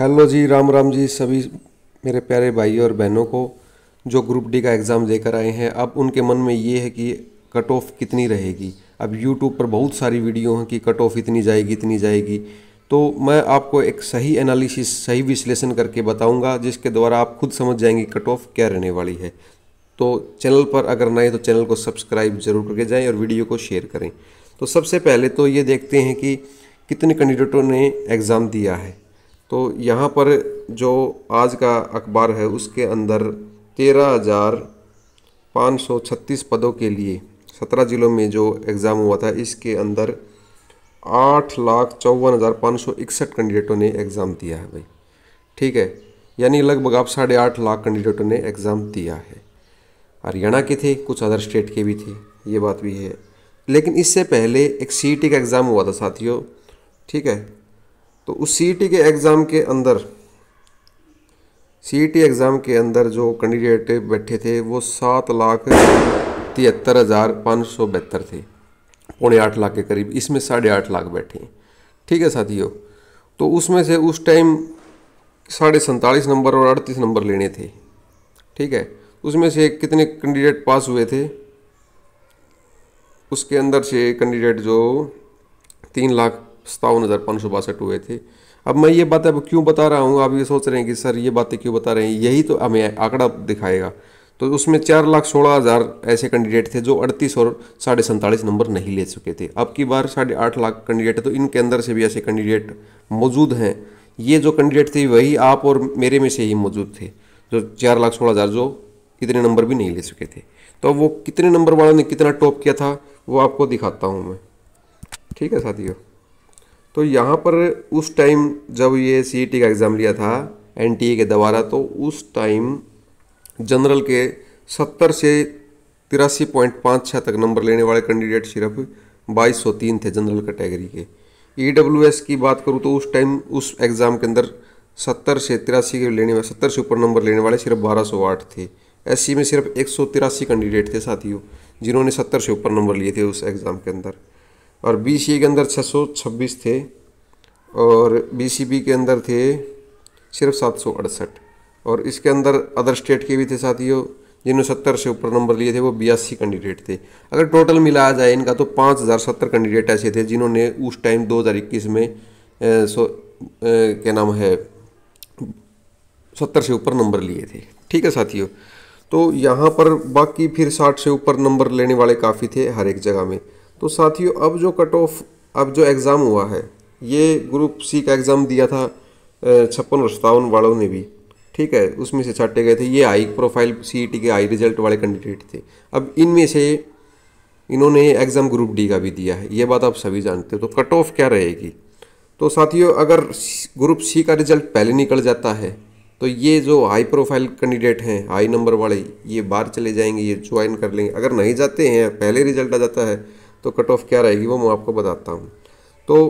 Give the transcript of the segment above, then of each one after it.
hello जी राम राम जी सभी मेरे प्यारे भाई और बहनों को जो ग्रुप डी का एग्ज़ाम देकर आए हैं अब उनके मन में ये है कि कट ऑफ कितनी रहेगी अब यूट्यूब पर बहुत सारी वीडियो हैं कि कट ऑफ इतनी जाएगी इतनी जाएगी तो मैं आपको एक सही एनालिसिस सही विश्लेषण करके बताऊंगा जिसके द्वारा आप खुद समझ जाएंगे कट ऑफ क्या रहने वाली है तो चैनल पर अगर नए तो चैनल को सब्सक्राइब जरूर करके जाएँ और वीडियो को शेयर करें तो सबसे पहले तो ये देखते हैं कि कितने कैंडिडेटों ने एग्ज़ाम दिया है तो यहाँ पर जो आज का अखबार है उसके अंदर तेरह हज़ार पाँच सौ छत्तीस पदों के लिए सत्रह ज़िलों में जो एग्ज़ाम हुआ था इसके अंदर आठ लाख चौवन हज़ार पाँच सौ इकसठ कैंडिडेटों ने एग्ज़ाम दिया है भाई ठीक है यानी लगभग आप साढ़े आठ लाख कैंडिडेटों ने एग्ज़ाम दिया है हरियाणा के थे कुछ अदर स्टेट के भी थे ये बात भी है लेकिन इससे पहले एक सी का एग्ज़ाम हुआ था साथियों ठीक है तो उस सी e के एग्ज़ाम के अंदर सी एग्ज़ाम e के अंदर जो कैंडिडेट बैठे थे वो सात लाख तिहत्तर हज़ार पाँच सौ बहत्तर थे पौने आठ लाख के करीब इसमें साढ़े आठ लाख बैठे हैं ठीक है साथियों तो उसमें से उस टाइम साढ़े सैंतालीस नंबर और अड़तीस नंबर लेने थे ठीक है उसमें से कितने कैंडिडेट पास हुए थे उसके अंदर से कैंडिडेट जो तीन लाख सतावन हज़ार पाँच सौ बासठ हुए थे अब मैं ये बात अब क्यों बता रहा हूँ आप ये सोच रहे हैं कि सर ये बातें क्यों बता रहे हैं यही तो हमें आंकड़ा दिखाएगा तो उसमें चार लाख सोलह हज़ार ऐसे कैंडिडेट थे जो अड़तीस और साढ़े सैंतालीस नंबर नहीं ले चुके थे अब की बार साढ़े आठ लाख कैंडिडेट तो इनके अंदर से भी ऐसे कैंडिडेट मौजूद हैं ये जो कैंडिडेट थे वही आप और मेरे में से ही मौजूद थे जो चार लाख सोलह हज़ार जो इतने नंबर भी नहीं ले चुके थे तो वो कितने नंबर वालों ने कितना टॉप किया था वो आपको दिखाता हूँ मैं ठीक है साथियों तो यहाँ पर उस टाइम जब ये सी e का एग्ज़ाम लिया था एन e के द्वारा तो उस टाइम जनरल के सत्तर से तिरासी पॉइंट पाँच छः तक नंबर लेने वाले कैंडिडेट सिर्फ बाईस सौ तीन थे जनरल कैटेगरी के ई डब्ल्यू एस की बात करूँ तो उस टाइम उस एग्ज़ाम के अंदर सत्तर से तिरासी के लेने वाले सत्तर से ऊपर नंबर लेने वाले सिर्फ बारह सौ आठ थे एस सी में सिर्फ एक सौ तिरासी कैंडिडेट थे साथियों जिन्होंने सत्तर से ऊपर नंबर लिए थे उस एग्ज़ाम के अंदर और बी के अंदर 626 थे और बी के अंदर थे सिर्फ सात और इसके अंदर अदर स्टेट के भी थे साथियों जिन्होंने सत्तर से ऊपर नंबर लिए थे वो बयासी कैंडिडेट थे अगर टोटल मिलाया जाए इनका तो पाँच हज़ार सत्तर कैंडिडेट ऐसे थे जिन्होंने उस टाइम दो हज़ार इक्कीस में ए, सो क्या नाम है सत्तर से ऊपर नंबर लिए थे ठीक है साथियों तो यहाँ पर बाकी फिर साठ से ऊपर नंबर लेने वाले काफ़ी थे हर एक जगह में तो साथियों अब जो कट ऑफ अब जो एग्ज़ाम हुआ है ये ग्रुप सी का एग्ज़ाम दिया था छप्पन और सतावन वालों ने भी ठीक है उसमें से छाटे गए थे ये आई प्रोफाइल सी के आई रिजल्ट वाले कैंडिडेट थे अब इनमें से इन्होंने एग्ज़ाम ग्रुप डी का भी दिया है ये बात आप सभी जानते हो तो कट ऑफ क्या रहेगी तो साथियों अगर ग्रुप सी का रिजल्ट पहले निकल जाता है तो ये जो हाई प्रोफाइल कैंडिडेट हैं हाई नंबर वाले ये बाहर चले जाएंगे ये ज्वाइन कर लेंगे अगर नहीं जाते हैं पहले रिजल्ट आ जाता है तो कट ऑफ क्या रहेगी वो मैं आपको बताता हूँ तो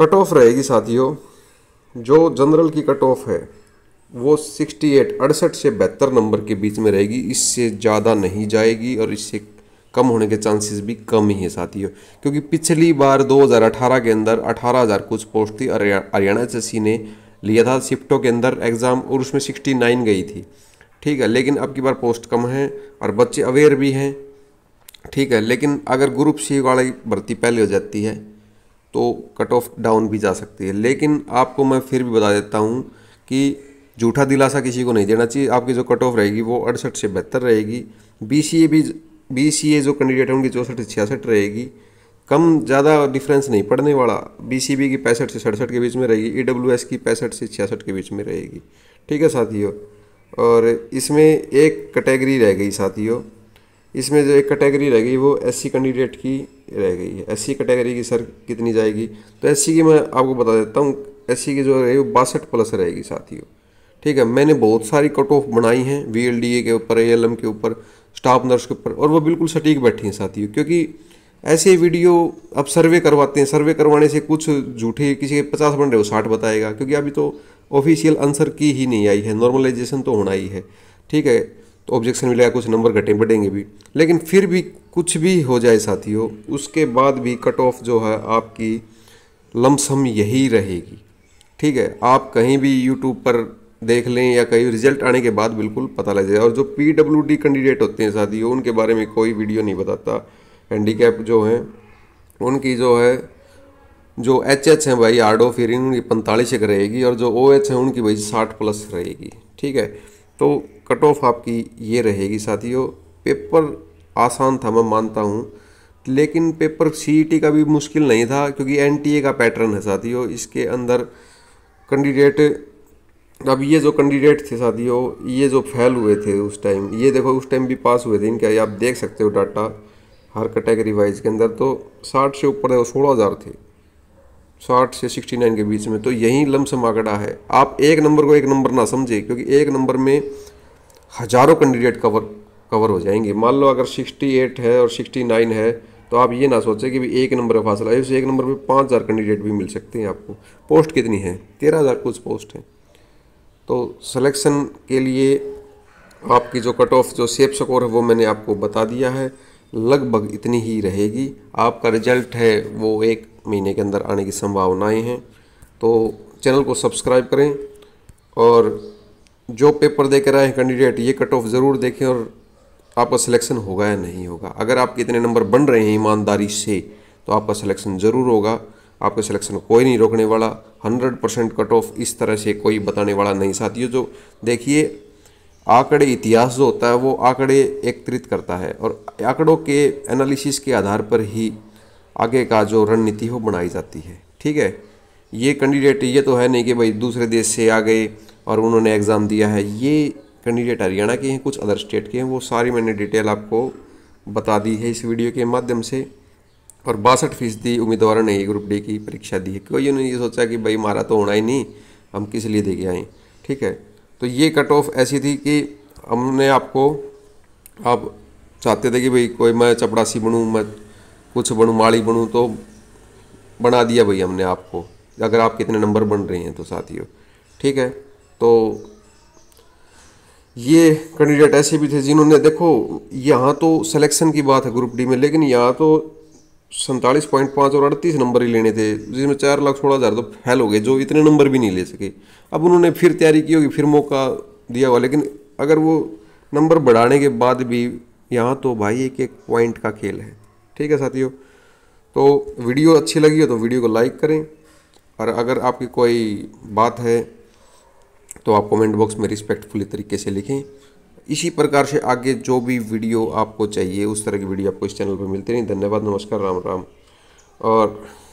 कट ऑफ रहेगी साथियों जो जनरल की कट ऑफ है वो 68 अड़सठ से बेहतर नंबर के बीच में रहेगी इससे ज़्यादा नहीं जाएगी और इससे कम होने के चांसेस भी कम ही है साथियों क्योंकि पिछली बार 2018 के अंदर 18000 कुछ पोस्ट थी हरियाणा एच ने लिया था शिफ्टों के अंदर एग्ज़ाम और उसमें 69 गई थी ठीक है लेकिन अब की बार पोस्ट कम है और बच्चे अवेयर भी हैं ठीक है लेकिन अगर ग्रुप सी वाली भर्ती पहले हो जाती है तो कट ऑफ डाउन भी जा सकती है लेकिन आपको मैं फिर भी बता देता हूँ कि झूठा दिलासा किसी को नहीं देना चाहिए आपकी जो कट ऑफ रहेगी वो अड़सठ से बेहतर रहेगी बी सी ए भी बी सी ए जो कैंडिडेट है उनकी चौंसठ से छियासठ रहेगी कम ज़्यादा डिफरेंस नहीं पड़ने वाला बी सी बी की पैंसठ से सड़सठ के बीच में रहेगी ई डब्ल्यू एस की पैंसठ से छियासठ के बीच में रहेगी ठीक है साथियों और इसमें एक कैटेगरी रह गई साथियों इसमें जो एक कैटेगरी रह गई वो एस कैंडिडेट की रह गई है एस कैटेगरी की सर कितनी जाएगी तो एस की मैं आपको बता देता हूँ एस की जो रहेगी वो बासठ प्लस रहेगी साथियों ठीक है मैंने बहुत सारी कट ऑफ बनाई हैं वी के ऊपर ए के ऊपर स्टाफ नर्स के ऊपर और वो बिल्कुल सटीक बैठी हैं साथियों क्योंकि ऐसे वीडियो अब सर्वे करवाते हैं सर्वे करवाने से कुछ झूठे किसी के पचास बन रहे हो साठ बताएगा क्योंकि अभी तो ऑफिशियल आंसर की ही नहीं आई है नॉर्मलाइजेशन तो होना ही है ठीक है तो ऑब्जेक्शन मिलेगा कुछ नंबर घटे बढ़ेंगे भी लेकिन फिर भी कुछ भी हो जाए साथियों उसके बाद भी कट ऑफ जो है आपकी लमसम यही रहेगी ठीक है आप कहीं भी यूट्यूब पर देख लें या कहीं रिजल्ट आने के बाद बिल्कुल पता लग जाए और जो पी डब्ल्यू डी कैंडिडेट होते हैं साथियों उनके बारे में कोई वीडियो नहीं बताता हैंडीकैप जो हैं उनकी जो है जो एच एच हैं भाई आर्डो फिर उनकी पैंतालीस एक रहेगी और जो ओ एच हैं उनकी भाई साठ प्लस रहेगी ठीक है तो कट ऑफ आपकी ये रहेगी साथियों पेपर आसान था मैं मानता हूँ लेकिन पेपर सी e का भी मुश्किल नहीं था क्योंकि एन का पैटर्न है साथियों इसके अंदर कैंडिडेट अब ये जो कैंडिडेट थे साथियों ये जो फेल हुए थे उस टाइम ये देखो उस टाइम भी पास हुए थे इनके आप देख सकते हो डाटा हर कैटेगरी वाइज के अंदर तो साठ से ऊपर है सोलह हज़ार थे साठ से सिक्सटी नाइन के बीच में तो यही लमसम आंकड़ा है आप एक नंबर को एक नंबर ना समझे क्योंकि एक नंबर में हज़ारों कैंडिडेट कवर कवर हो जाएंगे मान लो अगर सिक्सटी एट है और सिक्सटी नाइन है तो आप ये ना सोचें कि भी एक नंबर का फासला है उस एक नंबर में पाँच हज़ार कैंडिडेट भी मिल सकते हैं आपको पोस्ट कितनी है तेरह हज़ार कुछ पोस्ट हैं तो सलेक्शन के लिए आपकी जो कट ऑफ जो सेफ स्कोर है वो मैंने आपको बता दिया है लगभग इतनी ही रहेगी आपका रिजल्ट है वो एक महीने के अंदर आने की संभावनाएं हैं तो चैनल को सब्सक्राइब करें और जो पेपर दे कर आए कैंडिडेट ये कट ऑफ ज़रूर देखें और आपका सिलेक्शन होगा या नहीं होगा अगर आपके इतने नंबर बन रहे हैं ईमानदारी से तो आपका सिलेक्शन ज़रूर होगा आपके सिलेक्शन कोई नहीं रोकने वाला 100 परसेंट कट ऑफ इस तरह से कोई बताने वाला नहीं साथियों जो देखिए आंकड़े इतिहास जो होता है वो आंकड़े एकत्रित करता है और आंकड़ों के एनालिसिस के आधार पर ही आगे का जो रणनीति हो बनाई जाती है ठीक है ये कैंडिडेट ये तो है नहीं कि भाई दूसरे देश से आ गए और उन्होंने एग्ज़ाम दिया है ये कैंडिडेट हरियाणा के हैं कुछ अदर स्टेट के हैं वो सारी मैंने डिटेल आपको बता दी है इस वीडियो के माध्यम से और बासठ फीसदी उम्मीदवारों ने ये ग्रुप डी की परीक्षा दी है कोई उन्होंने ये सोचा कि भाई हमारा तो होना ही नहीं हम किस लिए दे के आए ठीक है तो ये कट ऑफ ऐसी थी कि हमने आपको आप चाहते थे कि भाई कोई मैं चपड़ासी बनूँ मैं कुछ बनूँ माड़ी बनूँ तो बना दिया भाई हमने आपको अगर आप कितने नंबर बन रहे हैं तो साथियों ठीक है तो ये कैंडिडेट ऐसे भी थे जिन्होंने देखो यहाँ तो सिलेक्शन की बात है ग्रुप डी में लेकिन यहाँ तो सैंतालीस पॉइंट पाँच और अड़तीस नंबर ही लेने थे जिसमें चार लाख सोलह हज़ार तो फैल हो गए जो इतने नंबर भी नहीं ले सके अब उन्होंने फिर तैयारी की होगी फिर मौका दिया हुआ लेकिन अगर वो नंबर बढ़ाने के बाद भी यहाँ तो भाई एक एक पॉइंट का खेल है ठीक है साथियों तो वीडियो अच्छी लगी हो तो वीडियो को लाइक करें और अगर आपकी कोई बात है तो आप कमेंट बॉक्स में रिस्पेक्टफुली तरीके से लिखें इसी प्रकार से आगे जो भी वीडियो आपको चाहिए उस तरह की वीडियो आपको इस चैनल पर मिलती रही धन्यवाद नमस्कार राम राम और